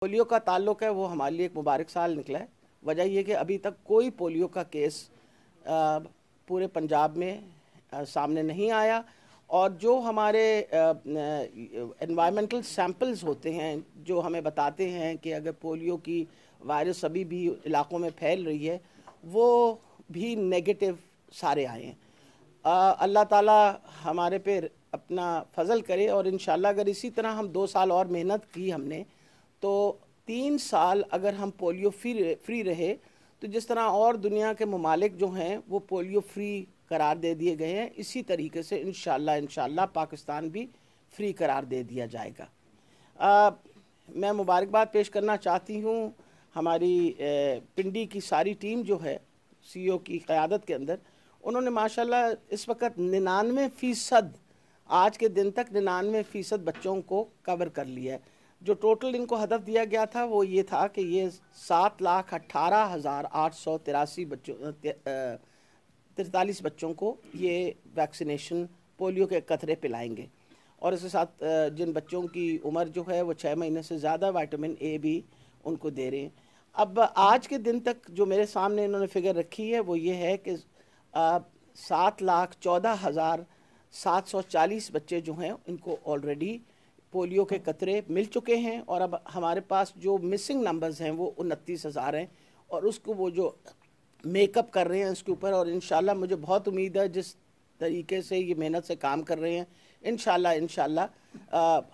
polio का ताल्लुक है वो हमारे लिए एक मुबारक साल निकला है वजह यह कि अभी तक कोई पोलियो का केस पूरे पंजाब में सामने नहीं आया और जो हमारे इन्वायरमेंटल सैंपल्स होते हैं जो हमें बताते हैं कि अगर पोलियो की वायरस अभी भी इलाकों में फैल रही है वो भी नेगेटिव सारे आए हैं अल्लाह ताला हमारे पे अपना फजल करे और इन अगर इसी तरह हम दो साल और मेहनत की हमने तो तीन साल अगर हम पोलियो फ्री फ्री रहे तो जिस तरह और दुनिया के ममालिक जो हैं वो पोलियो फ्री करार दे दिए गए हैं इसी तरीके से इन इन पाकिस्तान भी फ्री करार दे दिया जाएगा आ, मैं मुबारकबाद पेश करना चाहती हूँ हमारी ए, पिंडी की सारी टीम जो है सीईओ की क़्यादत के अंदर उन्होंने माशाल्लाह इस वक्त निन्यानवे फ़ीसद आज के दिन तक निन्यानवे फ़ीसद बच्चों को कवर कर लिया है जो टोटल इनको हदफ दिया गया था वो ये था कि ये सात लाख अट्ठारह हज़ार आठ सौ तिरासी बच्चों तिरतालीस बच्चों को ये वैक्सीनेशन पोलियो के कतरे पिलाएंगे और इसके साथ जिन बच्चों की उम्र जो है वो छः महीने से ज़्यादा वाइटामिन ए भी उनको दे रहे हैं अब आज के दिन तक जो मेरे सामने इन्होंने फिगर रखी है वो ये है कि सात लाख चौदह हज़ार सात सौ चालीस बच्चे जो हैं इनको ऑलरेडी पोलियो के कतरे मिल चुके हैं और अब हमारे पास जो मिसिंग नंबर्स हैं वो उनतीस हज़ार हैं और उसको वो जो मेकअप कर रहे हैं उसके ऊपर और इन मुझे बहुत उम्मीद है जिस तरीके से ये मेहनत से काम कर रहे हैं इन इन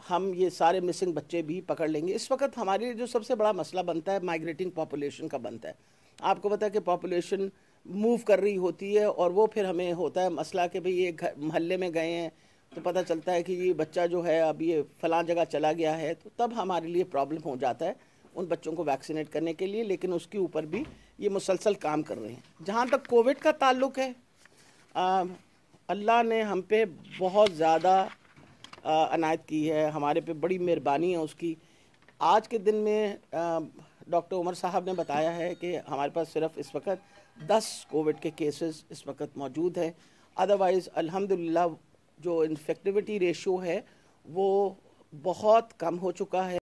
हम ये सारे मिसिंग बच्चे भी पकड़ लेंगे इस वक्त हमारे लिए जो सबसे बड़ा मसला बनता है माइग्रेटिंग पॉपुलेशन का बनता है आपको पता है कि पॉपुलेशन मूव कर रही होती है और वो फिर हमें होता है मसला कि भाई ये मोहल्ले में गए हैं तो पता चलता है कि ये बच्चा जो है अब ये फलां जगह चला गया है तो तब हमारे लिए प्रॉब्लम हो जाता है उन बच्चों को वैक्सीनेट करने के लिए लेकिन उसके ऊपर भी ये मुसलसल काम कर रहे हैं जहाँ तक कोविड का ताल्लुक है अल्लाह ने हम पे बहुत ज़्यादा अनायत की है हमारे पे बड़ी मेहरबानी है उसकी आज के दिन में डॉक्टर उमर साहब ने बताया है कि हमारे पास सिर्फ इस वक्त दस कोविड के केसेस इस वक्त मौजूद हैं अदरवाइज़ अल्हम्दुलिल्लाह जो इन्फेक्टिविटी रेशियो है वो बहुत कम हो चुका है